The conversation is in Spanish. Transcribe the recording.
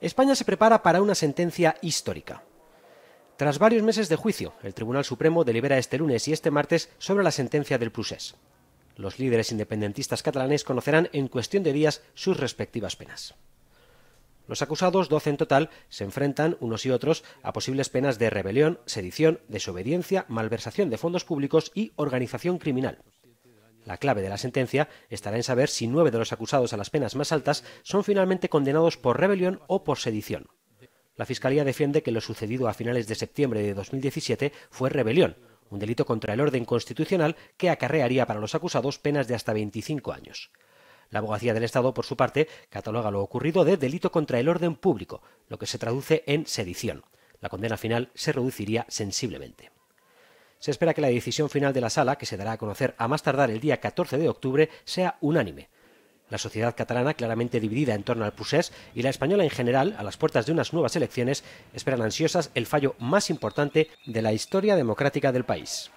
España se prepara para una sentencia histórica. Tras varios meses de juicio, el Tribunal Supremo delibera este lunes y este martes sobre la sentencia del Prusés. Los líderes independentistas catalanes conocerán en cuestión de días sus respectivas penas. Los acusados, doce en total, se enfrentan, unos y otros, a posibles penas de rebelión, sedición, desobediencia, malversación de fondos públicos y organización criminal. La clave de la sentencia estará en saber si nueve de los acusados a las penas más altas son finalmente condenados por rebelión o por sedición. La Fiscalía defiende que lo sucedido a finales de septiembre de 2017 fue rebelión, un delito contra el orden constitucional que acarrearía para los acusados penas de hasta 25 años. La abogacía del Estado, por su parte, cataloga lo ocurrido de delito contra el orden público, lo que se traduce en sedición. La condena final se reduciría sensiblemente se espera que la decisión final de la sala, que se dará a conocer a más tardar el día 14 de octubre, sea unánime. La sociedad catalana, claramente dividida en torno al Pusés, y la española en general, a las puertas de unas nuevas elecciones, esperan ansiosas el fallo más importante de la historia democrática del país.